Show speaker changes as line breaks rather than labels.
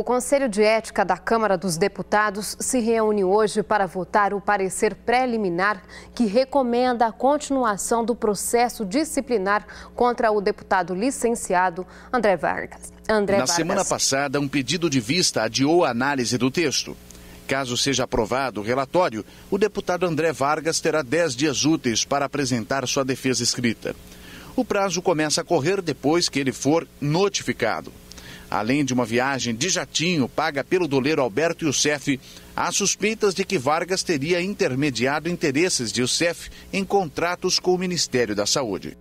O Conselho de Ética da Câmara dos Deputados se reúne hoje para votar o parecer preliminar que recomenda a continuação do processo disciplinar contra o deputado licenciado André Vargas. André Na Vargas. semana
passada, um pedido de vista adiou a análise do texto. Caso seja aprovado o relatório, o deputado André Vargas terá 10 dias úteis para apresentar sua defesa escrita. O prazo começa a correr depois que ele for notificado. Além de uma viagem de jatinho paga pelo doleiro Alberto Youssef, há suspeitas de que Vargas teria intermediado interesses de Youssef em contratos com o Ministério da Saúde.